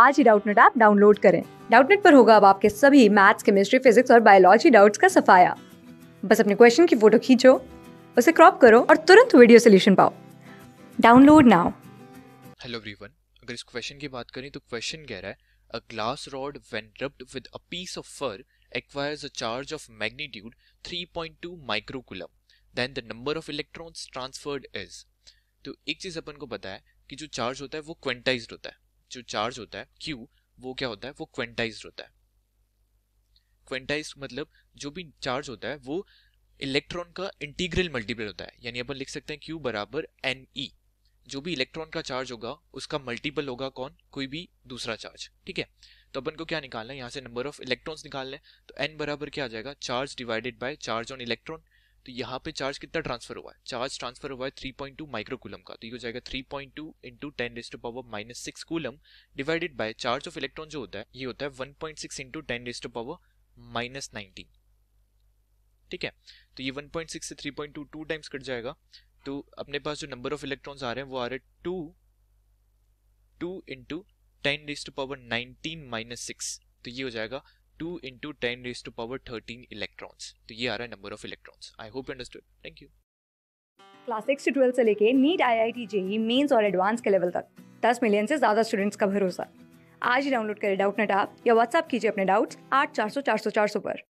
आज ही Doubtnut app download करें डाउटनेट पर होगा अब आपके सभी मैथ्स केमिस्ट्री फिजिक्स और बायोलॉजी डाउट्स का सफाया बस अपने क्वेश्चन की फोटो खींचो उसे क्रॉप करो और तुरंत वीडियो सोल्यूशन पाओ डाउनलोड नाउ हेलो एवरीवन अगर इस क्वेश्चन की बात करें तो क्वेश्चन कह रहा है a glass rod when rubbed with a piece of fur acquires a charge of magnitude 3.2 micro coulomb then the number of electrons transferred is तो एक चीज अपन को पता है कि जो चार्ज होता है वो क्वेंटाइज्ड होता है जो चार्ज होता है क्यू वो क्या होता है वो क्वेंटाइज होता है क्वेंटाइज मतलब जो भी चार्ज होता है वो इलेक्ट्रॉन का इंटीग्रल मल्टीपल होता है यानी अपन लिख सकते हैं क्यू बराबर एन ई e। जो भी इलेक्ट्रॉन का चार्ज होगा उसका मल्टीपल होगा कौन कोई भी दूसरा चार्ज ठीक है तो अपन को क्या निकालना है यहाँ से नंबर ऑफ इलेक्ट्रॉन्स निकालना है तो एन बराबर क्या आ जाएगा charge divided by charge on electron तो यहाँ पे चार्ज कितना ट्रांसफर हुआ है चार्ज ट्रांसफर हुआ है थ्री पॉइंट 3.2 माइक्रोकूलम का तो ये हो जाएगा three point two into ten to power minus six coulomb divided by charge of electron जो होता है ये होता है one point six into ten to power minus nineteen ठीक है तो ये वन पॉइंट सिक्स से three point two two times cut जाएगा तो अपने पास जो नंबर ऑफ इलेक्ट्रॉन्स आ रहे हैं वो आ रहे हैं two two into ten to power nineteen minus six तो ये हो जाएगा two into ten raise to power thirteen electrons तो ये आ रहा है number of electrons I hope understood thank you class six से ट्वेल्थ से लेके NEET I I T JEE mains और एडवांस के लेवल तक दस मिलियन से ज़्यादा स्टूडेंट्स का भरोसा आज ही डाउनलोड करें डाउट नेट आप या व्हाट्सअप कीजिए अपने डाउट्स आठ चार सौ चार सौ चार सौ पर